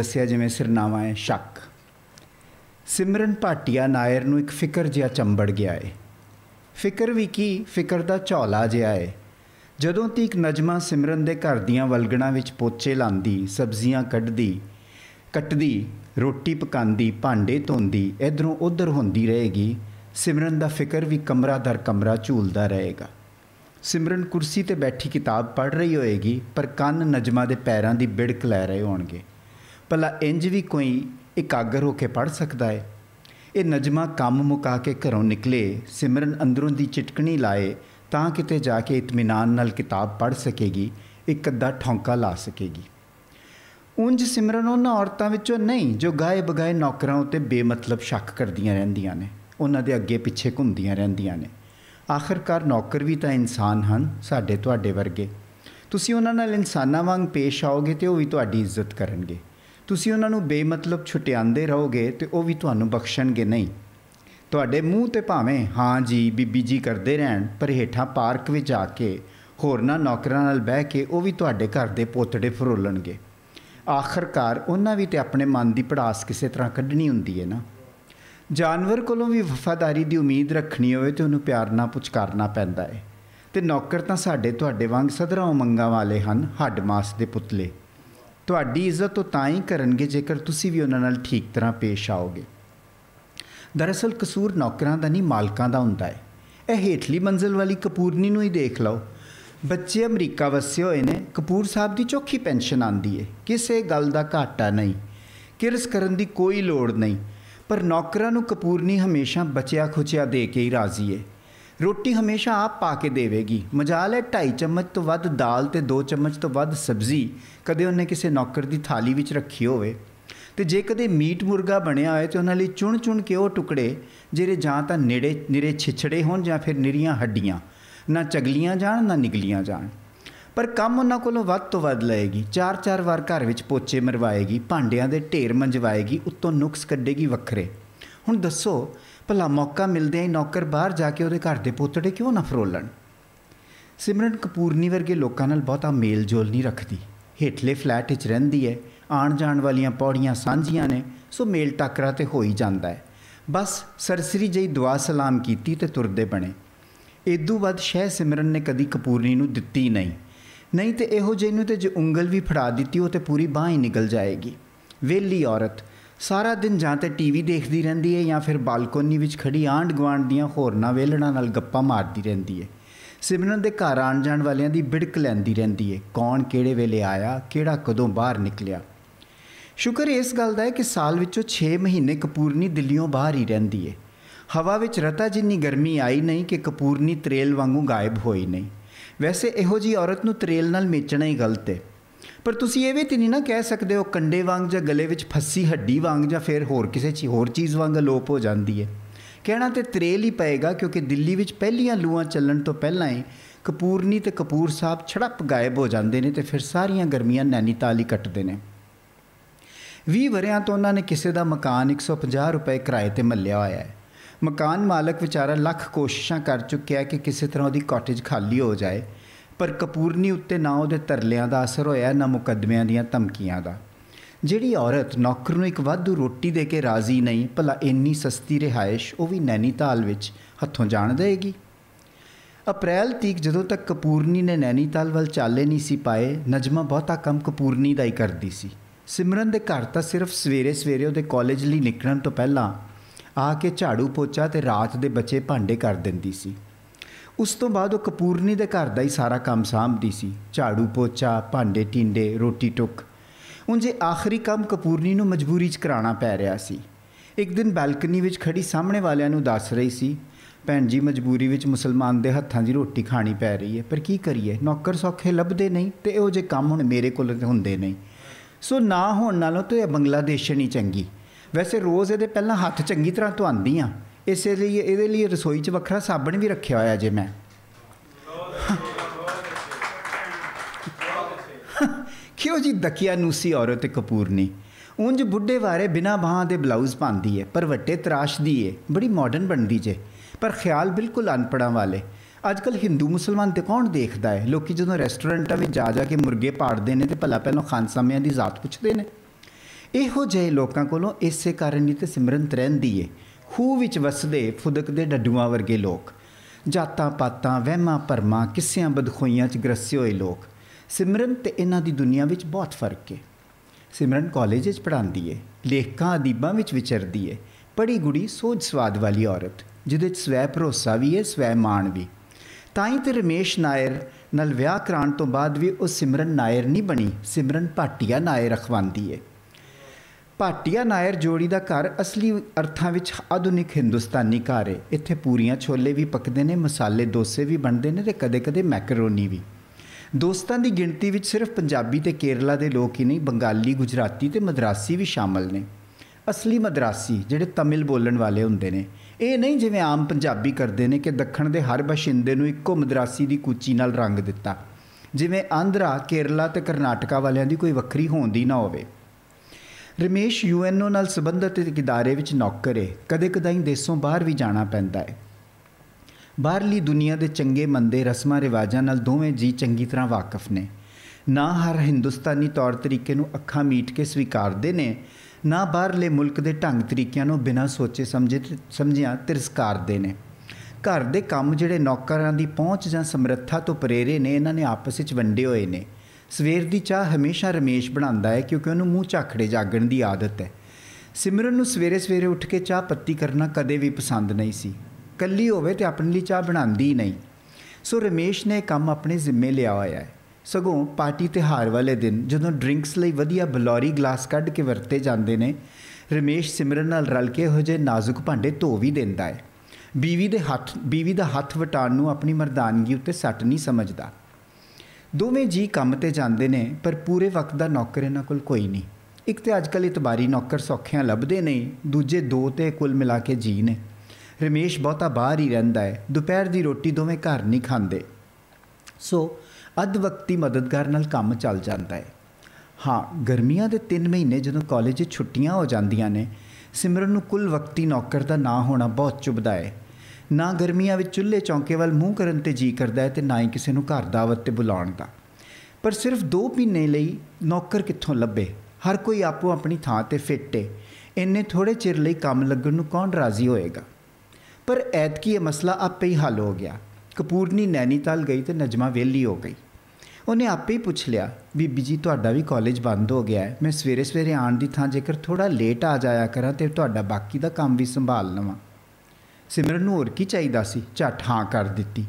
ਦੱਸਿਆ ਜਿਵੇਂ ਸਿਰਨਾਵਾ ਹੈ ਸ਼ੱਕ ਸਿਮਰਨ ਪਾਟਿਆ ਨਾਇਰ ਨੂੰ ਇੱਕ ਫਿਕਰ ਜਿਹਾ ਚੰਬੜ ਗਿਆ ਹੈ ਫਿਕਰ ਵੀ ਕੀ ਫਿਕਰ ਦਾ ਝੋਲਾ ਜਿਹਾ ਹੈ ਜਦੋਂ ਤੀਕ ਨਜਮਾ ਸਿਮਰਨ ਦੇ ਘਰ ਦੀਆਂ ਵਲਗਣਾ ਵਿੱਚ ਪੋਚੇ ਲਾਂਦੀ ਸਬਜ਼ੀਆਂ ਕੱਢਦੀ ਕੱਟਦੀ ਰੋਟੀ ਪਕਾਉਂਦੀ ਭਾਂਡੇ ਧੋਂਦੀ ਇਧਰੋਂ ਉਧਰ ਹੁੰਦੀ ਰਹੇਗੀ ਸਿਮਰਨ ਦਾ ਫਿਕਰ ਵੀ ਕਮਰਾ ਦਰ ਕਮਰਾ ਝੂਲਦਾ ਰਹੇਗਾ ਸਿਮਰਨ ਕੁਰਸੀ ਤੇ ਬੈਠੀ ਕਿਤਾਬ ਪੜ੍ਹ ਰਹੀ ਹੋਏਗੀ ਪਰ ਕੰਨ ਨਜਮਾ ਦੇ ਪੈਰਾਂ ਦੀ ਬਿੜਕ ਲੈ ਰਹੇ ਹੋਣਗੇ ਭਲਾ ਇੰਜ ਵੀ ਕੋਈ ਇਕਾਗਰ ਹੋ ਕੇ ਪੜ ਸਕਦਾ ਹੈ ਇਹ ਨਜਮਾ ਕੰਮ ਮੁਕਾ ਕੇ ਘਰੋਂ ਨਿਕਲੇ ਸਿਮਰਨ ਅੰਦਰੋਂ ਦੀ ਚਟਕਣੀ ਲਾਏ ਤਾਂ ਕਿਤੇ ਜਾ ਕੇ ਇਤਮਿਨਾਨ ਨਾਲ ਕਿਤਾਬ ਪੜ ਸਕੇਗੀ ਇੱਕ ਅੱਧਾ ਠੌਂਕਾ ਲਾ ਸਕੇਗੀ ਉੰਜ ਸਿਮਰਨ ਉਹਨਾਂ ਔਰਤਾਂ ਵਿੱਚੋਂ ਨਹੀਂ ਜੋ ਗਾਏ ਬਗਾਏ ਨੌਕਰਾਂ ਉਤੇ ਬੇਮਤਲਬ ਸ਼ੱਕ ਕਰਦੀਆਂ ਰਹਿੰਦੀਆਂ ਨੇ ਉਹਨਾਂ ਦੇ ਅੱਗੇ ਪਿੱਛੇ ਘੁੰਮਦੀਆਂ ਰਹਿੰਦੀਆਂ ਨੇ ਆਖਰਕਾਰ ਨੌਕਰ ਵੀ ਤਾਂ ਇਨਸਾਨ ਹਨ ਸਾਡੇ ਤੁਹਾਡੇ ਵਰਗੇ ਤੁਸੀਂ ਉਹਨਾਂ ਨਾਲ ਇਨਸਾਨਾਂ ਵਾਂਗ ਪੇਸ਼ ਆਓਗੇ ਤੇ ਉਹ ਵੀ ਤੁਹਾਡੀ ਇੱਜ਼ਤ ਕਰਨਗੇ ਤੁਸੀਂ ਉਹਨਾਂ ਨੂੰ ਬੇਮਤਲਬ ਛੁਟਿਆਉਂਦੇ ਰਹੋਗੇ ਤੇ ਉਹ ਵੀ ਤੁਹਾਨੂੰ ਬਖਸ਼ਣਗੇ ਨਹੀਂ ਤੁਹਾਡੇ ਮੂੰਹ ਤੇ ਭਾਵੇਂ ਹਾਂ ਜੀ ਬੀਬੀ ਜੀ ਕਰਦੇ ਰਹਿਣ ਪਰ ਹੀਠਾ ਪਾਰਕ ਵਿੱਚ ਆ ਕੇ ਹੋਰਨਾਂ ਨੌਕਰਾਂ ਨਾਲ ਬਹਿ ਕੇ ਉਹ ਵੀ ਤੁਹਾਡੇ ਘਰ ਦੇ ਪੋਤੜੇ ਫਰੋਲਣਗੇ ਆਖਰਕਾਰ ਉਹਨਾਂ ਵੀ ਤੇ ਆਪਣੇ ਮਨ ਦੀ ਪੜਾਸ ਕਿਸੇ ਤਰ੍ਹਾਂ ਕੱਢਣੀ ਹੁੰਦੀ ਹੈ ਨਾ ਜਾਨਵਰ ਕੋਲੋਂ ਵੀ ਵਫਾਦਾਰੀ ਦੀ ਉਮੀਦ ਰੱਖਣੀ ਹੋਵੇ ਤੇ ਉਹਨੂੰ ਪਿਆਰ ਨਾਲ ਪੁਚਕਾਰਨਾ ਪੈਂਦਾ ਹੈ ਤੇ ਨੌਕਰ ਤਾਂ ਸਾਡੇ ਤੁਹਾਡੇ ਵਾਂਗ ਸਦਰਾਂ ਮੰਗਾ ਵਾਲੇ ਹਨ ਹੱਡ ਮਾਸ ਦੇ ਪੁਤਲੇ ਤੁਹਾਡੀ ਇੱਜ਼ਤ ਉਹ ਤਾਂ ਹੀ ਕਰਨਗੇ ਜੇਕਰ ਤੁਸੀਂ ਵੀ ਉਹਨਾਂ ਨਾਲ ਠੀਕ ਤਰ੍ਹਾਂ ਪੇਸ਼ ਆਓਗੇ ਦਰਅਸਲ ਕਸੂਰ ਨੌਕਰਾਂ ਦਾ ਨਹੀਂ ਮਾਲਕਾਂ ਦਾ ਹੁੰਦਾ ਹੈ ਇਹ ਹੇਠਲੀ ਮੰਜ਼ਲ ਵਾਲੀ ਕਪੂਰਨੀ ਨੂੰ ਹੀ ਦੇਖ ਲਓ ਬੱਚੇ ਅਮਰੀਕਾ ਵਸੇ ਹੋਏ ਨੇ ਕਪੂਰ ਸਾਹਿਬ ਦੀ ਚੌਖੀ ਪੈਨਸ਼ਨ ਆਂਦੀ ਏ ਕਿਸੇ ਗੱਲ ਦਾ ਘਾਟਾ ਨਹੀਂ ਕਿਰਸ ਕਰਨ ਦੀ ਕੋਈ ਲੋੜ ਨਹੀਂ ਪਰ ਨੌਕਰਾਂ ਨੂੰ ਕਪੂਰਨੀ ਹਮੇਸ਼ਾ ਬਚਿਆ ਖੁਚਿਆ ਦੇ ਕੇ ਹੀ ਰਾਜ਼ੀ ਏ ਰੋਟੀ ਹਮੇਸ਼ਾ ਆਪ ਪਾ ਕੇ ਦੇਵੇਗੀ ਮਜਾਲ ਹੈ 2.5 ਚਮਚ ਤੋਂ ਵੱਧ ਦਾਲ ਤੇ 2 ਚਮਚ ਤੋਂ ਵੱਧ ਸਬਜ਼ੀ ਕਦੇ ਉਹਨੇ ਕਿਸੇ ਨੌਕਰ ਦੀ ਥਾਲੀ ਵਿੱਚ ਰੱਖੀ ਹੋਵੇ ਤੇ ਜੇ ਕਦੇ ਮੀਟ ਮੁਰਗਾ ਬਣਿਆ ਹੋਏ ਤੇ ਉਹਨਾਂ ਲਈ ਚੁਣ ਚੁਣ ਕੇ ਉਹ ਟੁਕੜੇ ਜਿਹੜੇ ਜਾਂ ਤਾਂ ਨੇੜੇ ਨਿਰੇ ਛਿਛੜੇ ਹੋਣ ਜਾਂ ਫਿਰ ਨਿਰੀਆਂ ਹੱਡੀਆਂ ਨਾ ਚਗਲੀਆਂ ਜਾਣ ਨਾ ਨਿਗਲੀਆਂ ਜਾਣ ਪਰ ਕੰਮ ਉਹਨਾਂ ਕੋਲੋਂ ਵੱਧ ਤੋਂ ਵੱਧ ਲਏਗੀ ਚਾਰ-ਚਾਰ ਵਾਰ ਘਰ ਵਿੱਚ ਪੋਚੇ ਮਰਵਾਏਗੀ ਭਾਂਡਿਆਂ ਦੇ ਢੇਰ ਮੰਜਵਾਏਗੀ ਉੱਤੋਂ ਨੁਕਸ ਕੱਢੇਗੀ ਵੱਖਰੇ ਹੁਣ ਦੱਸੋ ਭਲਾ ਮੌਕਾ ਮਿਲਦੇ ਹੀ ਨੌਕਰ ਬਾਹਰ ਜਾ ਕੇ ਉਹਦੇ ਘਰ ਦੇ ਪੋਤੜੇ ਕਿਉਂ ਨਾ ਫਰੋਲਣ ਸਿਮਰਨ ਕਪੂਰਨੀ ਵਰਗੇ ਲੋਕਾਂ ਨਾਲ ਬਹੁਤਾ ਮੇਲ-ਜੋਲ ਨਹੀਂ ਰੱਖਦੀ ਹੇਠਲੇ ਫਲੈਟ 'ਚ ਰਹਿੰਦੀ ਹੈ ਆਣ ਜਾਣ ਵਾਲੀਆਂ ਪੌੜੀਆਂ ਸਾਂਝੀਆਂ ਨੇ ਸੋ ਮੇਲ ਟਕਰਾ ਤੇ ਹੋ ਹੀ ਜਾਂਦਾ ਹੈ ਬਸ ਸਰਸਰੀ ਜਈ ਦੁਆ ਸਲਾਮ ਕੀਤੀ ਤੇ ਤੁਰਦੇ ਬਣੇ ਇਦੋਂ ਵੱਧ ਸ਼ਹਿ ਸਿਮਰਨ ਨੇ ਕਦੀ ਕਪੂਰਨੀ ਨੂੰ ਦਿੱਤੀ ਨਹੀਂ ਨਹੀਂ ਤੇ ਇਹੋ ਜਿਹੇ ਨੂੰ ਤੇ ਜੇ ਉਂਗਲ ਵੀ ਫੜਾ ਦਿੱਤੀ ਉਹ ਤੇ ਪੂਰੀ ਬਾਹ ਹੀ ਨਿਕਲ ਜਾਏਗੀ ਵੇਲੀ ਔਰਤ ਸਾਰਾ ਦਿਨ ਜਾਂ ਤੇ ਟੀਵੀ ਦੇਖਦੀ ਰਹਿੰਦੀ ਹੈ ਜਾਂ ਫਿਰ ਬਾਲਕੋਨੀ ਵਿੱਚ ਖੜੀ ਆਂਡ ਗਵਾਂਡ ਦੀਆਂ ਹੋਰਨਾਂ ਵੇਲੜਾਂ ਨਾਲ ਗੱਪਾਂ ਮਾਰਦੀ ਰਹਿੰਦੀ ਹੈ ਸਿਮਰਨ ਦੇ ਘਰ ਆਣ ਜਾਣ ਵਾਲਿਆਂ ਦੀ ਬਿੜਕ ਲੈਂਦੀ ਰਹਿੰਦੀ ਹੈ ਕੌਣ ਕਿਹੜੇ ਵੇਲੇ ਆਇਆ ਕਿਹੜਾ ਕਦੋਂ ਬਾਹਰ ਨਿਕਲਿਆ ਸ਼ੁਕਰ ਇਸ ਗੱਲ ਦਾ ਹੈ ਕਿ ਸਾਲ ਵਿੱਚੋਂ 6 ਮਹੀਨੇ ਕਪੂਰਨੀ ਦਿੱਲੀੋਂ ਬਾਹਰ ਹੀ ਰਹਿੰਦੀ ਹੈ ਹਵਾ ਵਿੱਚ ਰਤਾ ਜਿੰਨੀ ਗਰਮੀ ਆਈ ਨਹੀਂ ਕਿ ਕਪੂਰਨੀ ਤਰੇਲ ਵਾਂਗੂ ਗਾਇਬ ਹੋਈ ਨਹੀਂ ਵੈਸੇ ਇਹੋ ਜੀ ਔਰਤ ਨੂੰ ਤਰੇਲ ਨਾਲ ਮੇਚਣਾ ਹੀ ਗਲਤ ਹੈ ਪਰ ਤੁਸੀਂ ਇਹ ਵੀ ਤੇ ਨਹੀਂ ਨਾ ਕਹਿ ਸਕਦੇ ਉਹ ਕੰਡੇ ਵਾਂਗ ਜਾਂ ਗਲੇ ਵਿੱਚ ਫੱਸੀ ਹੱਡੀ ਵਾਂਗ ਜਾਂ ਫਿਰ ਹੋਰ ਕਿਸੇ ਚੀ ਹੋਰ ਚੀਜ਼ ਵਾਂਗ ਲੋਪ ਹੋ ਜਾਂਦੀ ਹੈ ਕਹਿਣਾ ਤੇ ਤਰੇਲ ਹੀ ਪਏਗਾ ਕਿਉਂਕਿ ਦਿੱਲੀ ਵਿੱਚ ਪਹਿਲੀਆਂ ਲੂਆਂ ਚੱਲਣ ਤੋਂ ਪਹਿਲਾਂ ਹੀ ਕਪੂਰਨੀ ਤੇ ਕਪੂਰ ਸਾਹਿਬ ਛੜਪ ਗਾਇਬ ਹੋ ਜਾਂਦੇ ਨੇ ਤੇ ਫਿਰ ਸਾਰੀਆਂ ਗਰਮੀਆਂ ਨੈਨੀਤਾਲ ਹੀ ਕੱਟਦੇ ਨੇ 20 ਵਰਿਆਂ ਤੋਂ ਉਹਨਾਂ ਨੇ ਕਿਸੇ ਦਾ ਮਕਾਨ 150 ਰੁਪਏ ਕਿਰਾਏ ਤੇ ਮੱਲਿਆ ਹੋਇਆ ਹੈ ਮਕਾਨ ਮਾਲਕ ਵਿਚਾਰਾ ਲੱਖ ਕੋਸ਼ਿਸ਼ਾਂ ਕਰ ਚੁੱਕਿਆ ਕਿ ਕਿਸੇ ਤਰ੍ਹਾਂ ਉਹਦੀ ਕਾਟੇਜ ਖਾਲੀ ਹੋ ਜਾਏ ਪਰ ਕਪੂਰਨੀ ਉੱਤੇ ਨਾ ਉਹਦੇ ਤਰਲਿਆਂ ਦਾ ਅਸਰ ਹੋਇਆ ਨਾ ਮੁਕੱਦਮਿਆਂ ਦੀਆਂ ਧਮਕੀਆਂ ਦਾ ਜਿਹੜੀ ਔਰਤ ਨੌਕਰ ਨੂੰ ਇੱਕ ਵਾਧੂ ਰੋਟੀ ਦੇ ਕੇ ਰਾਜ਼ੀ ਨਹੀਂ ਭਲਾ ਇੰਨੀ ਸਸਤੀ ਰਿਹਾਇਸ਼ ਉਹ ਵੀ ਨੈਨੀਤਾਲ ਵਿੱਚ ਹੱਥੋਂ ਜਾਣ ਦੇਗੀ ਅਪ੍ਰੈਲ ਤੀਕ ਜਦੋਂ ਤੱਕ ਕਪੂਰਨੀ ਨੇ ਨੈਨੀਤਾਲ ਵੱਲ ਚਾਲੇ ਨਹੀਂ ਸੀ ਪਾਏ ਨਜਮਾ ਬਹੁਤਾ ਕੰਮ ਕਪੂਰਨੀ ਦਾ ਹੀ ਕਰਦੀ ਸੀ ਸਿਮਰਨ ਦੇ ਘਰ ਤਾਂ ਸਿਰਫ ਸਵੇਰੇ-ਸਵੇਰੇ ਉਹਦੇ ਕਾਲਜ ਲਈ ਨਿਕਲਣ ਤੋਂ ਪਹਿਲਾਂ ਆ ਕੇ ਝਾੜੂ ਪੋਚਾ ਤੇ ਰਾਤ ਦੇ ਬਚੇ ਭਾਂਡੇ ਕਰ ਦਿੰਦੀ ਸੀ ਉਸ ਤੋਂ ਬਾਅਦ ਉਹ ਕਪੂਰਨੀ ਦੇ ਘਰ ਦਾ ਹੀ ਸਾਰਾ ਕੰਮ ਸਾਂਭਦੀ ਸੀ ਝਾੜੂ ਪੋਚਾ ਭਾਂਡੇ ਟਿੰਡੇ ਰੋਟੀ ਟੁਕ ਉਂਝੇ ਆਖਰੀ ਕੰਮ ਕਪੂਰਨੀ ਨੂੰ ਮਜਬੂਰੀ 'ਚ ਕਰਾਉਣਾ ਪੈ ਰਿਹਾ ਸੀ ਇੱਕ ਦਿਨ ਬਾਲਕਨੀ ਵਿੱਚ ਖੜੀ ਸਾਹਮਣੇ ਵਾਲਿਆਂ ਨੂੰ ਦੱਸ ਰਹੀ ਸੀ ਭੈਣ ਜੀ ਮਜਬੂਰੀ ਵਿੱਚ ਮੁਸਲਮਾਨ ਦੇ ਹੱਥਾਂ ਦੀ ਰੋਟੀ ਖਾਣੀ ਪੈ ਰਹੀ ਹੈ ਪਰ ਕੀ ਕਰੀਏ ਨੌਕਰ ਸੌਖੇ ਲੱਭਦੇ ਨਹੀਂ ਤੇ ਇਹੋ ਜੇ ਕੰਮ ਹੁਣ ਮੇਰੇ ਕੋਲ ਹੁੰਦੇ ਨਹੀਂ ਸੋ ਨਾ ਹੋਣ ਨਾਲੋਂ ਤੇ ਇਹ ਬੰਗਲਾਦੇਸ਼ੀ ਨਹੀਂ ਚੰਗੀ ਵੈਸੇ ਰੋਜ਼ ਇਹਦੇ ਪਹਿਲਾਂ ਹੱਥ ਚੰਗੀ ਤਰ੍ਹਾਂ ਧੋਂਦੀ ਆ ਇਸੇ ਲਈ ਇਹਦੇ ਲਈ ਰਸੋਈ 'ਚ ਵੱਖਰਾ ਸਾਬਣ ਵੀ ਰੱਖਿਆ ਹੋਇਆ ਜੇ ਮੈਂ ਕਿਉਂ ਜੀ ਦਕੀਆ ਨੂਸੀ ਔਰਤ ਕਪੂਰ ਨਹੀਂ ਉਂਝ ਬੁੱਢੇ ਵਾਰੇ ਬਿਨਾ ਬਾਹਾਂ ਦੇ ਬਲਾਊਜ਼ ਪਾਉਂਦੀ ਏ ਪਰ ਵੱਟੇ ਤਰਾਸ਼ਦੀ ਏ ਬੜੀ ਮਾਡਰਨ ਬਣਦੀ ਜੇ ਪਰ ਖਿਆਲ ਬਿਲਕੁਲ ਅਨਪੜਾਂ ਵਾਲੇ ਅੱਜ ਕੱਲ ਹਿੰਦੂ ਮੁਸਲਮਾਨ ਤੇ ਕੌਣ ਦੇਖਦਾ ਹੈ ਲੋਕੀ ਜਦੋਂ ਰੈਸਟੋਰੈਂਟਾਂ ਵਿੱਚ ਜਾ ਜਾ ਕੇ ਮੁਰਗੇ ਪਾੜਦੇ ਨੇ ਤੇ ਭਲਾ ਪਹਿਲਾਂ ਖਾਨਸਾਮਿਆਂ ਦੀ ਜ਼ਾਤ ਪੁੱਛਦੇ ਨੇ ਇਹੋ ਜਿਹੇ ਲੋਕਾਂ ਕੋਲੋਂ ਇਸੇ ਕਾਰਨ ਹੀ ਤੇ ਸਿਮਰਨ ਤਰੰਦੀ ਏ ਖੂਹ ਵਿੱਚ ਵਸਦੇ ਫੁਦਕ ਦੇ ਡੱਡੂਆਂ ਵਰਗੇ ਲੋਕ ਜਾਤਾਂ ਪਾਤਾਂ ਵਹਿਮਾਂ ਪਰਮਾਂ ਕਿਸਿਆਂ ਬਦਖੋਈਆਂ 'ਚ ਗਰਸੇ ਹੋਏ ਲੋਕ ਸਿਮਰਨ ਤੇ ਇਹਨਾਂ ਦੀ ਦੁਨੀਆ ਵਿੱਚ ਬਹੁਤ ਫਰਕ ਹੈ ਸਿਮਰਨ ਕਾਲਜ ਵਿੱਚ ਪੜ੍ਹਾਂਦੀ ਏ ਲੇਖਕਾਂ ਅਦੀਬਾਂ ਵਿੱਚ ਵਿਚਰਦੀ ਏ ਪੜੀ ਗੁੜੀ ਸੋਚ ਸਵਾਦ ਵਾਲੀ ਔਰਤ ਜਿਹਦੇ 'ਚ ਸਵੈ ਭਰੋਸਾ ਵੀ ਏ ਸਵੈ ਮਾਣ ਵੀ ਤਾਂ ਹੀ ਤੇ ਰਮੇਸ਼ ਨਾਇਰ ਨਾਲ ਵਿਆਹ ਕਰਾਉਣ ਤੋਂ ਬਾਅਦ ਵੀ ਉਹ ਸਿਮਰਨ ਨਾਇਰ ਨਹੀਂ ਬਣੀ ਸਿਮਰਨ ਪਾਟੀਆਂ ਨਾਇਰ ਰਖਵਾਂਦੀ ਏ ਭਾਟੀਆ ਨਾਇਰ ਜੋੜੀ ਦਾ ਘਰ ਅਸਲੀ ਅਰਥਾਂ ਵਿੱਚ ਆਧੁਨਿਕ ਹਿੰਦੁਸਤਾਨੀ ਘਰ ਹੈ ਇੱਥੇ ਪੂਰੀਆਂ ਛੋਲੇ ਵੀ ਪੱਕਦੇ ਨੇ ਮਸਾਲੇ ਡੋਸੇ ਵੀ ਬਣਦੇ ਨੇ ਤੇ ਕਦੇ-ਕਦੇ ਮੈਕਰੋਨੀ ਵੀ ਦੋਸਤਾਂ ਦੀ ਗਿਣਤੀ ਵਿੱਚ ਸਿਰਫ ਪੰਜਾਬੀ ਤੇ ਕੇਰਲਾ ਦੇ ਲੋਕ ਹੀ ਨਹੀਂ ਬੰਗਾਲੀ ਗੁਜਰਾਤੀ ਤੇ ਮਦਰਾਸੀ ਵੀ ਸ਼ਾਮਲ ਨੇ ਅਸਲੀ ਮਦਰਾਸੀ ਜਿਹੜੇ ਤਮਿਲ ਬੋਲਣ ਵਾਲੇ ਹੁੰਦੇ ਨੇ ਇਹ ਨਹੀਂ ਜਿਵੇਂ ਆਮ ਪੰਜਾਬੀ ਕਰਦੇ ਨੇ ਕਿ ਦੱਖਣ ਦੇ ਹਰ ਬਸ਼ਿੰਦੇ ਨੂੰ ਇੱਕੋ ਮਦਰਾਸੀ ਦੀ ਕੂਚੀ ਨਾਲ ਰੰਗ ਦਿੱਤਾ ਜਿਵੇਂ ਆਂਧਰਾ ਕੇਰਲਾ ਤੇ ਕਰਨਾਟਕਾ ਵਾਲਿਆਂ ਦੀ ਕੋਈ ਵੱਖਰੀ ਹੋਣ ਦੀ ਨਾ ਹੋਵੇ ਰਮੇਸ਼ ਯੂਐਨਓ ਨਾਲ ਸੰਬੰਧਿਤ ਇਦਾਰੇ ਵਿੱਚ ਨੌਕਰ ਹੈ ਕਦੇ ਕਦਾਈਂ ਦੇਸ਼ੋਂ ਬਾਹਰ ਵੀ ਜਾਣਾ ਪੈਂਦਾ ਹੈ ਬਾਹਰਲੀ ਦੁਨੀਆ ਦੇ ਚੰਗੇ ਮੰਦੇ ਰਸਮਾਂ ਰਿਵਾਜਾਂ ਨਾਲ ਦੋਵੇਂ ਜੀ ਚੰਗੀ ਤਰ੍ਹਾਂ ਵਾਕਿਫ ਨੇ ਨਾ ਹਰ ਹਿੰਦੁਸਤਾਨੀ ਤੌਰ ਤਰੀਕੇ ਨੂੰ ਅੱਖਾਂ ਮੀਟ ਕੇ ਸਵੀਕਾਰਦੇ ਨੇ ਨਾ ਬਾਹਰਲੇ ਮੁਲਕ ਦੇ ਢੰਗ ਤਰੀਕਿਆਂ ਨੂੰ ਬਿਨਾਂ ਸੋਚੇ ਸਮਝੇ ਸਮਝਿਆ ਤਿਰਸਕਾਰਦੇ ਨੇ ਘਰ ਦੇ ਕੰਮ ਜਿਹੜੇ ਨੌਕਰਾਂ ਦੀ ਪਹੁੰਚ ਜਾਂ ਸਮਰੱਥਾ ਤੋਂ ਪਰੇਰੇ ਨੇ ਇਹਨਾਂ ਨੇ ਆਪਸ ਵਿੱਚ ਵੰਡੇ ਹੋਏ ਨੇ ਸਵੇਰ ਦੀ ਚਾਹ ਹਮੇਸ਼ਾ ਰਮੇਸ਼ ਬਣਾਉਂਦਾ ਹੈ ਕਿਉਂਕਿ ਉਹਨੂੰ ਮੂੰਹ ਚਾਖੜੇ ਜਾਗਣ ਦੀ ਆਦਤ ਹੈ ਸਿਮਰਨ ਨੂੰ ਸਵੇਰੇ-ਸਵੇਰੇ ਉੱਠ ਕੇ ਚਾਹ ਪੱਤੀ ਕਰਨਾ ਕਦੇ ਵੀ ਪਸੰਦ ਨਹੀਂ ਸੀ ਕੱਲੀ ਹੋਵੇ ਤੇ ਆਪਣੇ ਲਈ ਚਾਹ ਬਣਾਉਂਦੀ ਨਹੀਂ ਸੋ ਰਮੇਸ਼ ਨੇ ਕੰਮ ਆਪਣੇ ਜ਼ਿੰਮੇ ਲਿਆ ਹੋਇਆ ਹੈ ਸਗੋਂ ਪਾਰਟੀ ਤਿਹਾਰ ਵਾਲੇ ਦਿਨ ਜਦੋਂ ਡਰਿੰਕਸ ਲਈ ਵਧੀਆ ਬਲੌਰੀ ਗਲਾਸ ਕੱਢ ਕੇ ਵਰਤੇ ਜਾਂਦੇ ਨੇ ਰਮੇਸ਼ ਸਿਮਰਨ ਨਾਲ ਰਲ ਕੇ ਹੋ ਜੇ ਨਾਜ਼ੁਕ ਭਾਂਡੇ ਧੋ ਵੀ ਦਿੰਦਾ ਹੈ ਬੀਵੀ ਦੇ ਹੱਥ ਬੀਵੀ ਦਾ ਹੱਥ ਵਟਾਣ ਨੂੰ ਆਪਣੀ ਮਰਦਾਨਗੀ ਉੱਤੇ ਸੱਟ ਨਹੀਂ ਸਮਝਦਾ ਦੋਵੇਂ ਜੀ ਕੰਮ ਤੇ ਜਾਂਦੇ ਨੇ ਪਰ ਪੂਰੇ ਵਕਤ ਦਾ ਨੌਕਰ ਇਹਨਾਂ ਕੋਲ ਕੋਈ ਨਹੀਂ ਇੱਕ ਤੇ ਅੱਜਕੱਲ ਇਤਬਾਰੀ ਨੌਕਰ ਸੌਖਿਆਂ ਲੱਭਦੇ ਨਹੀਂ ਦੂਜੇ ਦੋ ਤੇ ਕੁੱਲ ਮਿਲਾ ਕੇ ਜੀ ਨੇ ਰਮੇਸ਼ ਬਹੁਤਾ ਬਾਹਰ ਹੀ ਰਹਿੰਦਾ ਹੈ ਦੁਪਹਿਰ ਦੀ ਰੋਟੀ ਦੋਵੇਂ ਘਰ ਨਹੀਂ ਖਾਂਦੇ ਸੋ ਅੱਧ ਵਕਤੀ ਮਦਦਗਾਰ ਨਾਲ ਕੰਮ ਚੱਲ ਜਾਂਦਾ ਹੈ ਹਾਂ ਗਰਮੀਆਂ ਦੇ 3 ਮਹੀਨੇ ਜਦੋਂ ਕਾਲਜ 'ਚ ਛੁੱਟੀਆਂ ਹੋ ਜਾਂਦੀਆਂ ਨੇ ਸਿਮਰਨ ਨੂੰ ਕੁੱਲ ਵਕਤੀ ਨੌਕਰ ਦਾ ਨਾ ਹੋਣਾ ਬਹੁਤ ਚੁਭਦਾ ਹੈ ਨਾ ਗਰਮੀਆਂ ਵਿੱਚ ਚੁੱਲ੍ਹੇ ਚੌਂਕੇ ਵੱਲ ਮੂੰਹ ਕਰਨ ਤੇ ਜੀ ਕਰਦਾ ਹੈ ਤੇ ਨਾ ਹੀ ਕਿਸੇ ਨੂੰ ਘਰ ਦਾਵਤ ਤੇ ਬੁਲਾਉਣ ਦਾ ਪਰ ਸਿਰਫ 2 ਮਹੀਨੇ ਲਈ ਨੌਕਰ ਕਿੱਥੋਂ ਲੱਭੇ ਹਰ ਕੋਈ ਆਪੋ ਆਪਣੀ ਥਾਂ ਤੇ ਫਿੱਟ ਇੰਨੇ ਥੋੜੇ ਚਿਰ ਲਈ ਕੰਮ ਲੱਗਣ ਨੂੰ ਕੌਣ ਰਾਜ਼ੀ ਹੋਏਗਾ ਪਰ ਐਤਕੀ ਇਹ ਮਸਲਾ ਆਪੇ ਹੀ ਹੱਲ ਹੋ ਗਿਆ ਕਪੂਰਨੀ ਨੈਨੀਤਾਲ ਗਈ ਤੇ ਨਜਮਾ ਵੇਲੀ ਹੋ ਗਈ ਉਹਨੇ ਆਪੇ ਹੀ ਪੁੱਛ ਲਿਆ ਬੀਬੀ ਜੀ ਤੁਹਾਡਾ ਵੀ ਕਾਲਜ ਬੰਦ ਹੋ ਗਿਆ ਮੈਂ ਸਵੇਰੇ ਸਵੇਰੇ ਆਣ ਦੀ ਥਾਂ ਜੇਕਰ ਥੋੜਾ ਲੇਟ ਆ ਜਾਇਆ ਕਰਾਂ ਤੇ ਤੁਹਾਡਾ ਬਾਕੀ ਦਾ ਕੰਮ ਵੀ ਸੰਭਾਲ ਲਵਾਂ ਸਿਮਰਨ ਨੂੰ ਹੋਰ ਕੀ ਚਾਹੀਦਾ ਸੀ ਝਟ ਹਾਂ ਕਰ ਦਿੱਤੀ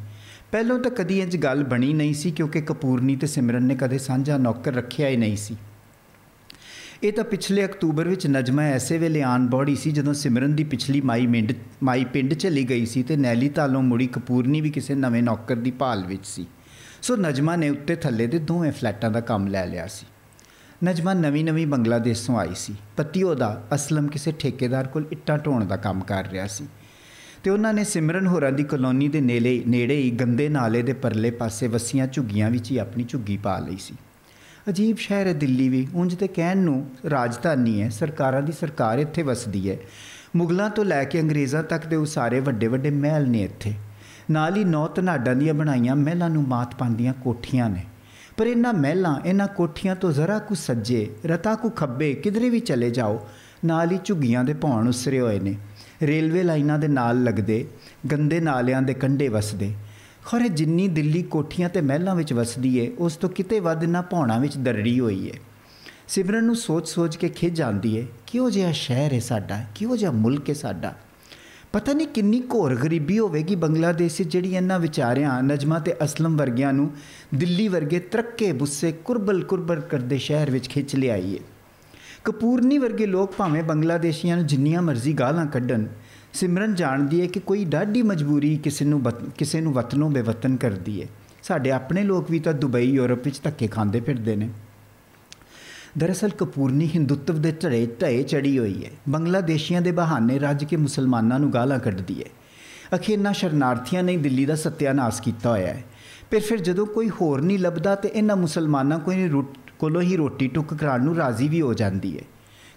ਪਹਿਲਾਂ ਤਾਂ ਕਦੀ ਇੰਜ ਗੱਲ ਬਣੀ ਨਹੀਂ ਸੀ ਕਿਉਂਕਿ ਕਪੂਰਨੀ ਤੇ ਸਿਮਰਨ ਨੇ ਕਦੇ ਸਾਂਝਾ ਨੌਕਰ ਰੱਖਿਆ ਹੀ ਨਹੀਂ ਸੀ ਇਹ ਤਾਂ ਪਿਛਲੇ ਅਕਤੂਬਰ ਵਿੱਚ ਨਜਮਾ ਐਸੇ ਵੇਲੇ ਆਨ ਬੋੜੀ ਸੀ ਜਦੋਂ ਸਿਮਰਨ ਦੀ ਪਿਛਲੀ ਮਾਈ ਮਿੰਡ ਮਾਈ ਪਿੰਡ ਚਲੀ ਗਈ ਸੀ ਤੇ ਨੈਲੀ ਤਾਲੋਂ ਮੁੜੀ ਕਪੂਰਨੀ ਵੀ ਕਿਸੇ ਨਵੇਂ ਨੌਕਰ ਦੀ ਭਾਲ ਵਿੱਚ ਸੀ ਸੋ ਨਜਮਾ ਨੇ ਉੱਤੇ ਥੱਲੇ ਦੇ ਦੋਵੇਂ ਫਲੈਟਾਂ ਦਾ ਕੰਮ ਲੈ ਲਿਆ ਸੀ ਨਜਮਾ ਨਵੀਂ-ਨਵੀਂ ਬੰਗਲਾਦੇਸ਼ ਤੋਂ ਆਈ ਸੀ ਪਤੀ ਉਹਦਾ ਅਸਲਮ ਕਿਸੇ ਠੇਕੇਦਾਰ ਕੋਲ ਇੱਟਾਂ ਢੋਣ ਦਾ ਕੰਮ ਕਰ ਰਿਹਾ ਸੀ ਤੇ ਉਹਨਾਂ ਨੇ ਸਿਮਰਨ ਹੋਰਾਂ ਦੀ ਕਲੋਨੀ ਦੇ ਨੇਲੇ ਨੇੜੇ ਹੀ ਗੰਦੇ ਨਾਲੇ ਦੇ ਪਰਲੇ ਪਾਸੇ ਵਸੀਆਂ ਝੁੱਗੀਆਂ ਵਿੱਚ ਹੀ ਆਪਣੀ ਝੁੱਗੀ ਪਾ ਲਈ ਸੀ ਅਜੀਬ ਸ਼ਹਿਰ ਹੈ ਦਿੱਲੀ ਵੀ ਉਂਝ ਤੇ ਕਹਿਣ ਨੂੰ ਰਾਜਧਾਨੀ ਹੈ ਸਰਕਾਰਾਂ ਦੀ ਸਰਕਾਰ ਇੱਥੇ ਵਸਦੀ ਹੈ ਮੁਗਲਾਂ ਤੋਂ ਲੈ ਕੇ ਅੰਗਰੇਜ਼ਾਂ ਤੱਕ ਦੇ ਉਹ ਸਾਰੇ ਵੱਡੇ ਵੱਡੇ ਮਹਿਲ ਨੇ ਇੱਥੇ ਨਾਲ ਹੀ ਨੌ ਤਨਾਡਾਂ ਦੀਆਂ ਬਣਾਈਆਂ ਮਹਿਲਾਂ ਨੂੰ ਮਾਤ ਪਾਉਂਦੀਆਂ ਕੋਠੀਆਂ ਨੇ ਪਰ ਇਹਨਾਂ ਮਹਿਲਾਂ ਇਹਨਾਂ ਕੋਠੀਆਂ ਤੋਂ ਜ਼ਰਾ ਕੁ ਸੱਜੇ ਰਤਾ ਕੁ ਖੱਬੇ ਕਿਧਰੇ ਵੀ ਚਲੇ ਜਾਓ ਨਾਲ ਹੀ ਝੁੱਗੀਆਂ ਦੇ ਭੌਣ ਉਸਰੇ ਹੋਏ ਨੇ ਰੇਲਵੇ ਲਾਈਨਾਂ ਦੇ ਨਾਲ ਲੱਗਦੇ ਗੰਦੇ ਨਾਲਿਆਂ ਦੇ ਕੰਢੇ ਵਸਦੇ ਖਰੇ ਜਿੰਨੀ ਦਿੱਲੀ ਕੋਠੀਆਂ ਤੇ ਮਹਿਲਾਂ ਵਿੱਚ ਵਸਦੀ ਏ ਉਸ ਤੋਂ ਕਿਤੇ ਵੱਧ ਨਾ ਪੌਣਾ ਵਿੱਚ ਦਰੜੀ ਹੋਈ ਏ ਸਿਮਰਨ ਨੂੰ ਸੋਚ-ਸੋਚ ਕੇ ਖਿਜ ਜਾਂਦੀ ਏ ਕਿਉਂ ਜਿਹਾ ਸ਼ਹਿਰ ਏ ਸਾਡਾ ਕਿਉਂ ਜਿਹਾ ਮੁਲਕ ਏ ਸਾਡਾ ਪਤਾ ਨਹੀਂ ਕਿੰਨੀ ਘੋਰ ਗਰੀਬੀ ਹੋਵੇਗੀ ਬੰਗਲਾਦੇਸ਼ ਜਿਹੜੀ ਇੰਨਾ ਵਿਚਾਰਿਆਂ ਨਜਮਾ ਤੇ ਅਸਲਮ ਵਰਗਿਆਂ ਨੂੰ ਦਿੱਲੀ ਵਰਗੇ ਤਰੱਕੇ ਬੁੱਸੇ ਕੁਰਬਲ ਕੁਰਬਰ ਕਰਦੇ ਸ਼ਹਿਰ ਵਿੱਚ ਖਿੱਚ ਲਿਆਈ ਏ ਕਪੂਰਨੀ ਵਰਗੇ ਲੋਕ ਭਾਵੇਂ ਬੰਗਲਾਦੇਸ਼ੀਆਂ ਨੂੰ ਜਿੰਨੀਆਂ ਮਰਜ਼ੀ ਗਾਲਾਂ ਕੱਢਣ ਸਿਮਰਨ ਜਾਣਦੀ ਹੈ ਕਿ ਕੋਈ ਡਾਢੀ ਮਜਬੂਰੀ ਕਿਸੇ ਨੂੰ ਕਿਸੇ ਨੂੰ ਵਤਨੋਂ ਬੇਵਤਨ ਕਰਦੀ ਹੈ ਸਾਡੇ ਆਪਣੇ ਲੋਕ ਵੀ ਤਾਂ ਦੁਬਈ ਯੂਰਪ ਵਿੱਚ ਧੱਕੇ ਖਾਂਦੇ ਫਿਰਦੇ ਨੇ ਦਰਅਸਲ ਕਪੂਰਨੀ ਹਿੰਦੂਤਵ ਦੇ ਢੜੇ ਢਏ ਚੜੀ ਹੋਈ ਹੈ ਬੰਗਲਾਦੇਸ਼ੀਆਂ ਦੇ ਬਹਾਨੇ ਰੱਜ ਕੇ ਮੁਸਲਮਾਨਾਂ ਨੂੰ ਗਾਲਾਂ ਕੱਢਦੀ ਹੈ ਅਖੇ ਇਨਾ ਸ਼ਰਨਾਰਥੀਆਂ ਨੇ ਦਿੱਲੀ ਦਾ ਸਤਿਆਨਾਸ਼ ਕੀਤਾ ਹੋਇਆ ਹੈ ਪਰ ਫਿਰ ਜਦੋਂ ਕੋਈ ਹੋਰ ਨਹੀਂ ਲੱਭਦਾ ਤੇ ਇਹਨਾਂ ਮੁਸਲਮਾਨਾਂ ਕੋਈ ਨਹੀਂ ਕੋਲੋਂ ਹੀ ਰੋਟੀ ਟੁੱਕ ਕਰਾਣ ਨੂੰ ਰਾਜ਼ੀ ਵੀ ਹੋ ਜਾਂਦੀ ਹੈ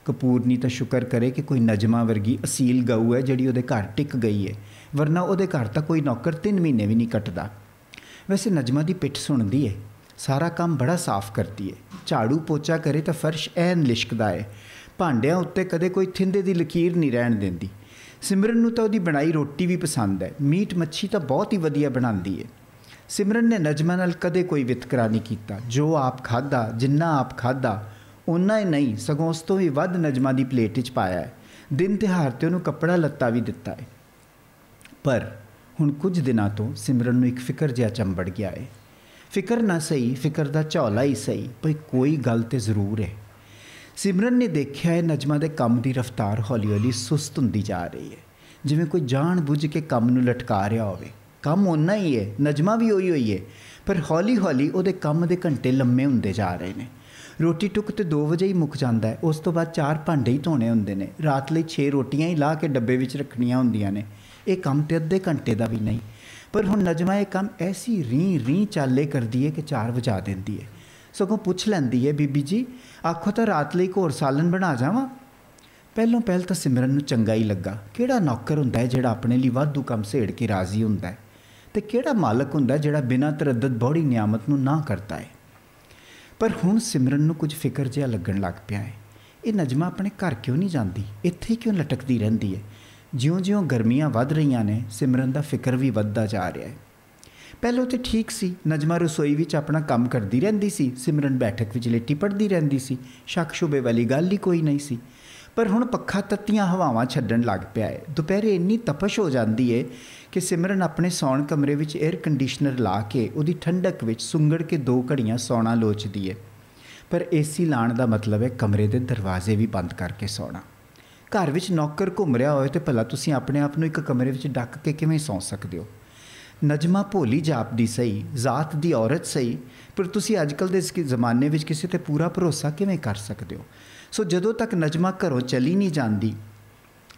ਕਪੂਰਨੀ ਤਾਂ ਸ਼ੁਕਰ ਕਰੇ ਕਿ ਕੋਈ ਨਜਮਾ ਵਰਗੀ ਅਸੀਲ ਗਊ ਹੈ ਜਿਹੜੀ ਉਹਦੇ ਘਰ ਟਿਕ ਗਈ ਹੈ ਵਰਨਾ ਉਹਦੇ ਘਰ ਤਾਂ ਕੋਈ ਨੌਕਰ 3 ਮਹੀਨੇ ਵੀ ਨਹੀਂ ਕੱਟਦਾ ਵੈਸੇ ਨਜਮਾ ਦੀ ਪਿੱਠ ਸੁਣਦੀ ਹੈ ਸਾਰਾ ਕੰਮ ਬੜਾ ਸਾਫ਼ ਕਰਦੀ ਹੈ ਝਾੜੂ ਪੋਚਾ ਕਰੇ ਤਾਂ ਫਰਸ਼ ਐਨ ਲਿਸ਼ਕਦਾ ਹੈ ਭਾਂਡਿਆਂ ਉੱਤੇ ਕਦੇ ਕੋਈ ਥਿੰਦੇ ਦੀ ਲਕੀਰ ਨਹੀਂ ਰਹਿਣ ਦਿੰਦੀ ਸਿਮਰਨ ਨੂੰ ਤਾਂ ਉਹਦੀ ਬਣਾਈ ਰੋਟੀ ਵੀ ਪਸੰਦ ਹੈ ਮੀਟ ਮੱਛੀ ਤਾਂ ਬਹੁਤ ਹੀ ਵਧੀਆ ਬਣਾਉਂਦੀ ਹੈ ਸਿਮਰਨ ਨੇ ਨਜਮਾ ਨਾਲ ਕਦੇ ਕੋਈ ਵਿਤਕਰਾ ਨਹੀਂ ਕੀਤਾ ਜੋ ਆਪ ਖਾਦਾ ਜਿੰਨਾ ਆਪ ਖਾਦਾ ਉਨਾ ਹੀ ਨਹੀਂ ਸਗੋਂ ਉਸ ਤੋਂ ਵੀ ਵੱਧ ਨਜਮਾ ਦੀ ਪਲੇਟ 'ਚ ਪਾਇਆ ਹੈ ਦਿਨ ਤਿਹਾਰ ਤੇ ਉਹਨੂੰ ਕੱਪੜਾ ਲੱਤਾ ਵੀ ਦਿੱਤਾ ਹੈ ਪਰ ਹੁਣ ਕੁਝ ਦਿਨਾਂ ਤੋਂ ਸਿਮਰਨ ਨੂੰ ਇੱਕ ਫਿਕਰ ਜਿਹਾ ਚੰਬੜ ਗਿਆ ਹੈ ਫਿਕਰ ਨਾ ਸਹੀ ਫਿਕਰ ਦਾ ਝੌਲਾ ਹੀ ਸਹੀ ਭਈ ਕੋਈ ਗੱਲ ਤੇ ਜ਼ਰੂਰ ਹੈ ਸਿਮਰਨ ਨੇ ਦੇਖਿਆ ਹੈ ਨਜਮਾ ਦੇ ਕੰਮ ਦੀ ਰਫ਼ਤਾਰ ਹੌਲੀ-ਹੌਲੀ ਸੁਸਤ ਹੁੰਦੀ ਜਾ ਰਹੀ ਹੈ ਜਿਵੇਂ ਕੋਈ ਜਾਣ ਬੁੱਝ ਕੇ ਕੰਮ ਨੂੰ ਲਟਕਾ ਰਿਹਾ ਹੋਵੇ ਕੰਮ ਉਹਨਾਂ ਹੀ ਹੈ ਨਜਮਾ ਵੀ ਉਹੀ ਹੋਈ ਹੈ ਪਰ ਹੌਲੀ ਹੌਲੀ ਉਹਦੇ ਕੰਮ ਦੇ ਘੰਟੇ ਲੰਮੇ ਹੁੰਦੇ ਜਾ ਰਹੇ ਨੇ ਰੋਟੀ ਟੁੱਕ ਤੇ 2 ਵਜੇ ਹੀ ਮੁੱਕ ਜਾਂਦਾ ਹੈ ਉਸ ਤੋਂ ਬਾਅਦ ਚਾਰ ਭਾਂਡੇ ਹੀ ਧੋਣੇ ਹੁੰਦੇ ਨੇ ਰਾਤ ਲਈ 6 ਰੋਟੀਆਂ ਹੀ ਲਾ ਕੇ ਡੱਬੇ ਵਿੱਚ ਰੱਖਣੀਆਂ ਹੁੰਦੀਆਂ ਨੇ ਇਹ ਕੰਮ ਤੇ ਅੱਧੇ ਘੰਟੇ ਦਾ ਵੀ ਨਹੀਂ ਪਰ ਹੁਣ ਨਜਮਾ ਇਹ ਕੰਮ ਐਸੀ ਰੀ ਰੀ ਚਾਲੇ ਕਰਦੀ ਹੈ ਕਿ 4 ਵਜਾ ਦਿੰਦੀ ਹੈ ਸਗੋਂ ਪੁੱਛ ਲੈਂਦੀ ਹੈ ਬੀਬੀ ਜੀ ਆਖੋ ਤਾਂ ਰਾਤ ਲਈ ਘੋਰ ਸਾਲਨ ਬਣਾ ਜਾਵਾਂ ਪਹਿਲੋਂ ਪਹਿਲ ਤਾਂ ਸਿਮਰਨ ਨੂੰ ਚੰਗਾ ਹੀ ਲੱਗਾ ਕਿਹੜਾ ਨੌਕਰ ਹੁੰਦਾ ਹੈ ਜਿਹੜਾ ਆਪਣੇ ਲਈ ਵਾਧੂ ਕੰਮ ਸੇੜ ਕੇ ਰਾਜ਼ੀ ਹੁੰਦਾ ਹੈ ਤੇ ਕਿਹੜਾ ਮਾਲਕ ਹੁੰਦਾ ਜਿਹੜਾ ਬਿਨਾਂ ਤਰਦਦ ਬੋੜੀ ਨਿਆਮਤ ਨੂੰ ਨਾ ਕਰਦਾ ਹੈ ਪਰ ਹੁਣ ਸਿਮਰਨ ਨੂੰ ਕੁਝ ਫਿਕਰ ਜਿਹਾ ਲੱਗਣ ਲੱਗ ਪਿਆ ਹੈ ਇਹ ਨਜਮਾ ਆਪਣੇ ਘਰ ਕਿਉਂ ਨਹੀਂ ਜਾਂਦੀ ਇੱਥੇ ਹੀ ਕਿਉਂ ਲਟਕਦੀ ਰਹਿੰਦੀ ਹੈ ਜਿਉਂ-ਜਿਉਂ ਗਰਮੀਆਂ ਵੱਧ ਰਹੀਆਂ ਨੇ ਸਿਮਰਨ ਦਾ ਫਿਕਰ ਵੀ ਵੱਧਦਾ ਜਾ ਰਿਹਾ ਹੈ ਪਹਿਲੋਂ ਤੇ ਠੀਕ ਸੀ ਨਜਮਾ ਰਸੋਈ ਵਿੱਚ ਆਪਣਾ ਕੰਮ ਕਰਦੀ ਰਹਿੰਦੀ ਸੀ ਸਿਮਰਨ ਬੈਠਕ ਵਿੱਚ ਲੇਟੀ ਪੜਦੀ ਰਹਿੰਦੀ ਸੀ ਸ਼ੱਕ ਸ਼ੁਬੇ ਵਾਲੀ ਗੱਲ ਹੀ ਕੋਈ ਨਹੀਂ ਸੀ ਪਰ ਹੁਣ ਪੱਖਾ ਤੱਤੀਆਂ ਹਵਾਵਾਂ ਛੱਡਣ ਲੱਗ ਪਿਆ ਹੈ ਦੁਪਹਿਰੇ ਇੰਨੀ ਤਪਸ਼ ਹੋ ਜਾਂਦੀ ਏ ਕਿ ਸਿਮਰਨ ਆਪਣੇ ਸੌਣ ਕਮਰੇ ਵਿੱਚ 에ਅਰ ਕੰਡੀਸ਼ਨਰ ਲਾ ਕੇ ਉਹਦੀ ਠੰਡਕ ਵਿੱਚ ਸੁੰਗੜ ਕੇ ਦੋ ਘੜੀਆਂ ਸੌਣਾ ਲੋਚਦੀ ਏ ਪਰ ਏਸੀ ਲਾਣ ਦਾ ਮਤਲਬ ਹੈ ਕਮਰੇ ਦੇ ਦਰਵਾਜ਼ੇ ਵੀ ਬੰਦ ਕਰਕੇ ਸੌਣਾ ਘਰ ਵਿੱਚ ਨੌਕਰ ਘੁੰਮ ਰਿਹਾ ਹੋਵੇ ਤੇ ਭਲਾ ਤੁਸੀਂ ਆਪਣੇ ਆਪ ਨੂੰ ਇੱਕ ਕਮਰੇ ਵਿੱਚ ਡੱਕ ਕੇ ਕਿਵੇਂ ਸੌਂ ਸਕਦੇ ਹੋ ਨਜਮਾ ਭੋਲੀ ਜਾਪਦੀ ਸਹੀ ਜ਼ਾਤ ਦੀ ਔਰਤ ਸਹੀ ਪਰ ਤੁਸੀਂ ਅੱਜਕੱਲ ਦੇ ਇਸ ਜ਼ਮਾਨੇ ਵਿੱਚ ਕਿਸੇ ਤੇ ਪੂਰਾ ਭਰੋਸਾ ਕਿਵੇਂ ਕਰ ਸਕਦੇ ਹੋ ਸੋ ਜਦੋਂ ਤੱਕ ਨਜਮਾ ਘਰੋਂ ਚਲੀ ਨਹੀਂ ਜਾਂਦੀ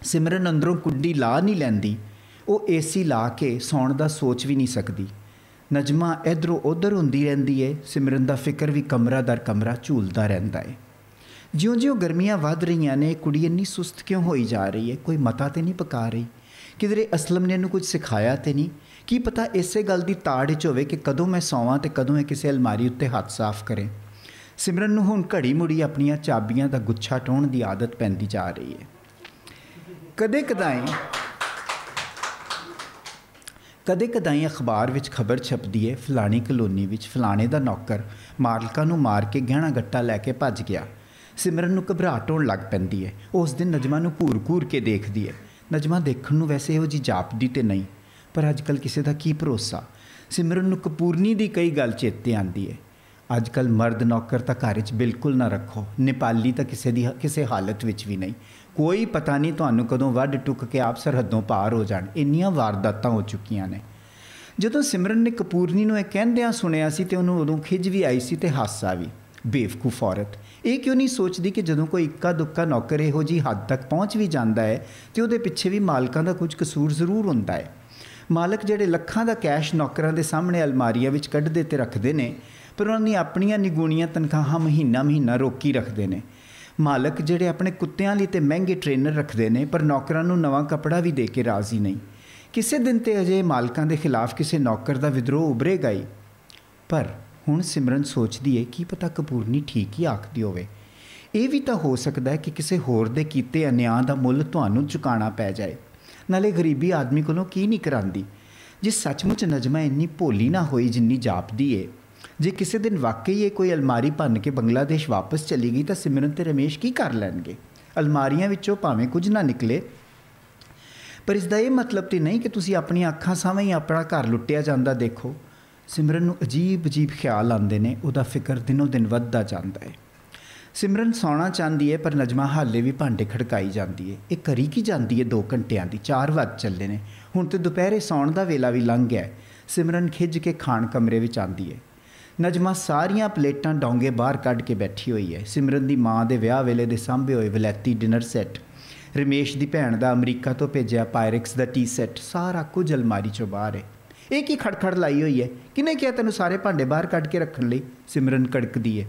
ਸਿਮਰਨ ਅੰਦਰੋਂ ਕੁੰਡੀ ਲਾ ਨਹੀਂ ਲੈਂਦੀ ਉਹ ਏਸੀ ਲਾ ਕੇ ਸੌਣ ਦਾ ਸੋਚ ਵੀ ਨਹੀਂ ਸਕਦੀ ਨਜਮਾ ਇਧਰੋਂ ਉਧਰ ਹੁੰਦੀ ਰਹਿੰਦੀ ਏ ਸਿਮਰਨ ਦਾ ਫਿਕਰ ਵੀ ਕਮਰਾ ਦਰ ਕਮਰਾ ਝੂਲਦਾ ਰਹਿੰਦਾ ਏ ਜਿਉਂ-ਜਿਉਂ ਗਰਮੀਆਂ ਵਧ ਰਹੀਆਂ ਨੇ ਕੁੜੀ ਇੰਨੀ ਸੁਸਤ ਕਿਉਂ ਹੋਈ ਜਾ ਰਹੀ ਏ ਕੋਈ ਮਤਾ ਤੇ ਨਹੀਂ ਪਕਾ ਰਹੀ ਕਿਦਰੇ ਅਸਲਮ ਨੇ ਇਹਨੂੰ ਕੁਝ ਸਿਖਾਇਆ ਤੇ ਨਹੀਂ ਕੀ ਪਤਾ ਇਸੇ ਗੱਲ ਦੀ ਤਾੜ ਵਿੱਚ ਹੋਵੇ ਕਿ ਕਦੋਂ ਮੈਂ ਸੌਵਾਂ ਤੇ ਕਦੋਂ ਇਹ ਕਿਸੇ ਅਲਮਾਰੀ ਉੱਤੇ ਹੱਥ ਸਾਫ਼ ਕਰੇ ਸਿਮਰਨ ਨੂੰ ਹੁਣ ਘੜੀ ਮੁੜੀ ਆਪਣੀਆਂ ਚਾਬੀਆਂ ਦਾ ਗੁੱਛਾ ਟੋਣ ਦੀ ਆਦਤ ਪੈਂਦੀ ਜਾ ਰਹੀ ਹੈ ਕਦੇ ਕਦਾਈਂ ਕਦੇ ਕਦਾਈਂ ਅਖਬਾਰ ਵਿੱਚ ਖਬਰ ਛਪਦੀ ਹੈ ਫਲਾਣੀ ਕਲੋਨੀ ਵਿੱਚ ਫਲਾਣੇ ਦਾ ਨੌਕਰ ਮਾਲਕਾਂ ਨੂੰ ਮਾਰ ਕੇ ਗਹਿਣਾ ਗੱਟਾ ਲੈ ਕੇ ਭੱਜ ਗਿਆ ਸਿਮਰਨ ਨੂੰ ਘਬਰਾਟ ਹੋਣ ਲੱਗ ਪੈਂਦੀ ਹੈ ਉਸ ਦਿਨ ਨਜਮਾ ਨੂੰ ਘੂਰ-ਘੂਰ ਕੇ ਦੇਖਦੀ ਹੈ ਨਜਮਾ ਦੇਖਣ ਨੂੰ ਵੈਸੇ ਉਹ ਜੀ ਜਾਪਦੀ ਤੇ ਨਹੀਂ ਪਰ ਅੱਜ ਕੱਲ ਕਿਸੇ ਦਾ ਕੀ ਭਰੋਸਾ ਸਿਮਰਨ ਨੂੰ ਕਪੂਰਨੀ ਦੀ ਕਈ ਗੱਲ ਚੇਤੇ ਆਂਦੀ ਹੈ ਅੱਜ ਕੱਲ ਮਰਦ ਨੌਕਰ ਤਾਂ ਘਰ 'ਚ ਬਿਲਕੁਲ ਨਾ ਰੱਖੋ ਨੇਪਾਲੀ ਤਾਂ ਕਿਸੇ ਦੀ ਕਿਸੇ ਹਾਲਤ ਵਿੱਚ ਵੀ ਨਹੀਂ ਕੋਈ ਪਤਾ ਨਹੀਂ ਤੁਹਾਨੂੰ ਕਦੋਂ ਵੱਢ ਟੁੱਕ ਕੇ ਆਪ ਸਰਹੱਦੋਂ ਪਾਰ ਹੋ ਜਾਣ ਇੰਨੀਆਂ ਵਾਰਦਾਤਾਂ ਹੋ ਚੁੱਕੀਆਂ ਨੇ ਜਦੋਂ ਸਿਮਰਨ ਨੇ ਕਪੂਰਨੀ ਨੂੰ ਇਹ ਕਹਿੰਦਿਆਂ ਸੁਣਿਆ ਸੀ ਤੇ ਉਹਨੂੰ ਉਦੋਂ ਖਿਜ ਵੀ ਆਈ ਸੀ ਤੇ ਹਾਸਾ ਵੀ ਬੇਵਕੂਫ ਔਰਤ ਇਹ ਕਿਉਂ ਨਹੀਂ ਸੋਚਦੀ ਕਿ ਜਦੋਂ ਕੋਈ ਇੱਕਾ ਦੁੱਕਾ ਨੌਕਰ ਇਹੋ ਜੀ ਹੱਦ ਤੱਕ ਪਹੁੰਚ ਵੀ ਜਾਂਦਾ ਹੈ ਤੇ ਉਹਦੇ ਪਿੱਛੇ ਵੀ ਮਾਲਕਾਂ ਦਾ ਕੁਝ ਕਸੂਰ ਜ਼ਰੂਰ ਹੁੰਦਾ ਹੈ ਮਾਲਕ ਜਿਹੜੇ ਲੱਖਾਂ ਦਾ ਕੈਸ਼ ਨੌਕਰਾਂ ਦੇ ਸਾਹਮਣੇ ਅਲਮਾਰੀਆਂ ਵਿੱਚ ਕੱਢਦੇ ਤੇ ਰੱਖਦੇ ਨੇ ਪਰ ਉਹਨਾਂ ਨੇ ਆਪਣੀਆਂ ਨਿਗੂਣੀਆਂ ਤਨਖਾਹਾਂ ਮਹੀਨਾ ਮਹੀਨਾ ਰੋਕੀ ਰੱਖਦੇ ਨੇ ਮਾਲਕ ਜਿਹੜੇ ਆਪਣੇ ਕੁੱਤਿਆਂ ਲਈ ਤੇ ਮਹਿੰਗੇ ਟ੍ਰੇਨਰ ਰੱਖਦੇ ਨੇ ਪਰ ਨੌਕਰਾਂ ਨੂੰ ਨਵਾਂ ਕਪੜਾ ਵੀ ਦੇ ਕੇ ਰਾਜ਼ੀ ਨਹੀਂ ਕਿਸੇ ਦਿਨ ਤੇ ਅਜੇ ਮਾਲਕਾਂ ਦੇ ਖਿਲਾਫ ਕਿਸੇ ਨੌਕਰ ਦਾ ਵਿਦਰੋਹ ਉਭਰੇਗਾ ਹੀ ਪਰ ਹੁਣ ਸਿਮਰਨ ਸੋਚਦੀ ਏ ਕੀ ਪਤਾ ਕਪੂਰਨੀ ਠੀਕ ਹੀ ਆਖਦੀ ਹੋਵੇ ਇਹ ਵੀ ਤਾਂ ਹੋ ਸਕਦਾ ਹੈ ਕਿ ਕਿਸੇ ਹੋਰ ਦੇ ਕੀਤੇ ਅਨਿਆਂ ਦਾ ਮੁੱਲ ਤੁਹਾਨੂੰ ਚੁਕਾਣਾ ਪੈ ਜਾਏ ਨਾਲੇ ਗਰੀਬੀ ਆਦਮੀ ਕੋਲੋਂ ਕੀ ਨਹੀਂ ਕਰਾਂਦੀ ਜੇ ਸੱਚਮੁੱਚ ਨਜਮਾ ਇੰਨੀ ਭੋਲੀ ਨਾ ਹੋਈ ਜਿੰਨੀ ਜਾਪਦੀ ਏ ਜੇ ਕਿਸੇ ਦਿਨ ਵਾਕਈ ਇਹ ਕੋਈ ਅਲਮਾਰੀ ਭੰਨ ਕੇ ਬੰਗਲਾਦੇਸ਼ ਵਾਪਸ ਚਲੀ ਗਈ ਤਾਂ ਸਿਮਰਨ ਤੇ ਰਮੇਸ਼ ਕੀ ਕਰ ਲੈਣਗੇ ਅਲਮਾਰੀਆਂ ਵਿੱਚੋਂ ਭਾਵੇਂ ਕੁਝ ਨਾ ਨਿਕਲੇ ਪਰ ਇਸ ਦਾ ਇਹ ਮਤਲਬ ਤੇ ਨਹੀਂ ਕਿ ਤੁਸੀਂ ਆਪਣੀਆਂ ਅੱਖਾਂ ਸਾਹਮਣੇ ਹੀ ਆਪਣਾ ਘਰ ਲੁੱਟਿਆ ਜਾਂਦਾ ਦੇਖੋ ਸਿਮਰਨ ਨੂੰ ਅਜੀਬ ਅਜੀਬ ਖਿਆਲ ਆਉਂਦੇ ਨੇ ਉਹਦਾ ਫਿਕਰ ਦਿਨੋ ਦਿਨ ਵੱਧਦਾ ਜਾਂਦਾ ਹੈ ਸਿਮਰਨ ਸੌਣਾ ਚਾਹੁੰਦੀ ਏ ਪਰ ਨਜਮਾ ਹਾਲੇ ਵੀ ਭਾਂਡੇ ਖੜਕਾਈ ਜਾਂਦੀ ਏ ਇਹ ਕਰੀ ਕੀ ਜਾਂਦੀ ਏ 2 ਘੰਟਿਆਂ ਦੀ 4 ਵਜ ਚੱਲੇ ਨੇ ਹੁਣ ਤੇ ਦੁਪਹਿਰੇ ਸੌਣ ਦਾ ਵੇਲਾ ਵੀ ਲੰਘ ਗਿਆ ਸਿਮਰਨ ਖਿੱਜ ਕੇ ਖਾਣ ਕਮਰੇ ਵਿੱਚ ਆਂਦੀ ਏ ਨਜਮਾ ਸਾਰੀਆਂ ਪਲੇਟਾਂ ਡੋਂਗੇ ਬਾਹਰ ਕੱਢ ਕੇ ਬੈਠੀ ਹੋਈ ਏ ਸਿਮਰਨ ਦੀ ਮਾਂ ਦੇ ਵਿਆਹ ਵੇਲੇ ਦੇ ਸੰਭੇ ਹੋਏ ਵਿਲੈਤੀ ਡਿਨਰ ਸੈੱਟ ਰਮੇਸ਼ ਦੀ ਭੈਣ ਦਾ ਅਮਰੀਕਾ ਤੋਂ ਭੇਜਿਆ ਪਾਇਰਿਕਸ ਦਾ ਟੀ ਸੈੱਟ ਸਾਰਾ ਕੁਝ ਅਲਮਾਰੀ ਚੋਂ ਬਾਹਰ ਏ ਇੱਕ ਹੀ ਖੜਖੜ ਲਾਈ ਹੋਈ ਏ ਕਿਨੇ ਕਿਹਾ ਤੈਨੂੰ ਸਾਰੇ ਭਾਂਡੇ ਬਾਹਰ ਕੱਢ ਕੇ ਰੱਖਣ ਲਈ ਸਿਮਰਨ ਕੜਕਦੀ ਏ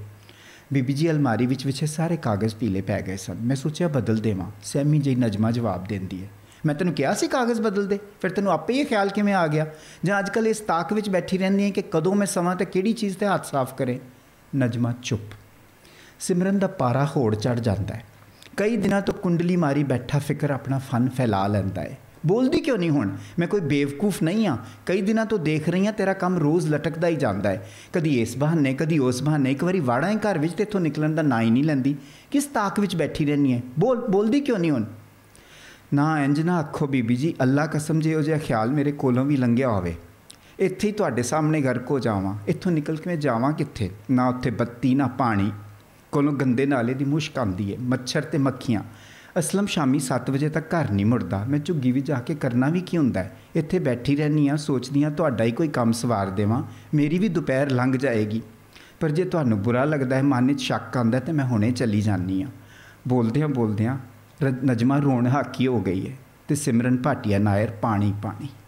ਬੀਬੀ ਜੀ ਅਲਮਾਰੀ ਵਿੱਚ ਵਿਛੇ ਸਾਰੇ ਕਾਗਜ਼ ਪੀਲੇ ਪੈ ਗਏ ਸਨ ਮੈਂ ਸੋਚਿਆ ਬਦਲ ਦੇਵਾਂ ਸੈਮੀ ਜੀ ਨਜਮਾ ਜਵਾਬ ਦਿੰਦੀ ਹੈ ਮੈਂ ਤੈਨੂੰ ਕਿਹਾ ਸੀ ਕਾਗਜ਼ ਬਦਲ ਦੇ ਫਿਰ ਤੈਨੂੰ ਆਪੇ ਹੀ ਖਿਆਲ ਕਿਵੇਂ ਆ ਗਿਆ ਜਾਂ ਅੱਜ ਕੱਲ ਇਸ ਤਾਕ ਵਿੱਚ ਬੈਠੀ ਰਹਿੰਦੀ ਹੈ ਕਿ ਕਦੋਂ ਮੈਂ ਸਮਾਂ ਤੇ ਕਿਹੜੀ ਚੀਜ਼ ਤੇ ਹੱਥ ਸਾਫ਼ ਕਰੇ ਨਜਮਾ ਚੁੱਪ ਸਿਮਰਨ ਦਾ ਪਾਰਾ ਹੋੜ ਚੜ ਜਾਂਦਾ ਹੈ ਕਈ ਦਿਨਾਂ ਤੋਂ ਕੁੰਡਲੀ ਮਾਰੀ ਬੈਠਾ ਫਿਕਰ ਆਪਣਾ ਫਨ ਫੈਲਾ ਲੈਂਦਾ ਹੈ ਬੋਲਦੀ ਕਿਉਂ ਨਹੀਂ ਹੁਣ ਮੈਂ ਕੋਈ ਬੇਵਕੂਫ ਨਹੀਂ ਆ ਕਈ ਦਿਨਾਂ ਤੋਂ ਦੇਖ ਰਹੀ ਆ ਤੇਰਾ ਕੰਮ ਰੋਜ਼ ਲਟਕਦਾ ਹੀ ਜਾਂਦਾ ਹੈ ਕਦੀ ਇਸ ਬਹਾਨੇ ਕਦੀ ਉਸ ਬਹਾਨੇ ਇੱਕ ਵਾਰੀ ਵਾੜਾ ਹੈ ਘਰ ਵਿੱਚ ਤੇ ਇਥੋਂ ਨਿਕਲਣ ਦਾ ਨਾਂ ਹੀ ਨਹੀਂ ਲੈਂਦੀ ਕਿਸ ਤਾਕ ਵਿੱਚ ਬੈਠੀ ਰਹਿਣੀ ਹੈ ਬੋਲ ਬੋਲਦੀ ਕਿਉਂ ਨਹੀਂ ਹੁਣ ਨਾ ਇੰਜ ਨਾ ਆਖੋ ਬੀਬੀ ਜੀ ਅੱਲਾ ਕਸਮ ਜੇ ਉਹ ਜਿਹਾ ਖਿਆਲ ਮੇਰੇ ਕੋਲੋਂ ਵੀ ਲੰਘਿਆ ਹੋਵੇ ਇੱਥੇ ਹੀ ਤੁਹਾਡੇ ਸਾਹਮਣੇ ਘਰ ਕੋ ਜਾਵਾਂ ਇੱਥੋਂ ਨਿਕਲ ਕੇ ਮੈਂ ਜਾਵਾਂ ਕਿੱਥੇ ਨਾ ਉੱਥੇ ਬੱਤੀ ਨਾ ਪਾਣੀ ਕੋਲੋਂ ਗੰਦੇ ਨਾਲੇ ਦੀ ਮੁਸ਼ਕ ਆਉਂਦੀ ਹੈ ਮੱਛਰ ਤੇ ਮੱਖੀਆਂ ਅਸਲਮ ਸ਼ਾਮੀ 7 ਵਜੇ ਤੱਕ ਘਰ ਨਹੀਂ ਮੁੜਦਾ ਮੈਂ ਝੁੱਗੀ ਵਿੱਚ ਜਾ ਕੇ ਕਰਨਾ ਵੀ ਕੀ ਹੁੰਦਾ ਇੱਥੇ ਬੈਠੀ ਰਹਿਨੀ ਆ ਸੋਚਦੀ ਆ ਤੁਹਾਡਾ ਹੀ ਕੋਈ ਕੰਮ ਸਵਾਰ ਦੇਵਾਂ ਮੇਰੀ ਵੀ ਦੁਪਹਿਰ ਲੰਘ ਜਾਏਗੀ ਪਰ ਜੇ ਤੁਹਾਨੂੰ ਬੁਰਾ ਲੱਗਦਾ ਹੈ ਮਨ ਵਿੱਚ ਸ਼ੱਕ ਆਉਂਦਾ ਤੇ ਮੈਂ ਹੁਣੇ ਚਲੀ ਜਾਨੀ ਆ ਬੋਲਦੇ ਆ ਬੋਲਦੇ ਆ ਨਜਮਾ ਰੋਣ ਹਾਕੀ ਹੋ ਗਈ ਹੈ ਤੇ ਸਿਮਰਨ ਭਾਟੀਆ ਨਾਇਰ ਪਾਣੀ ਪਾਣੀ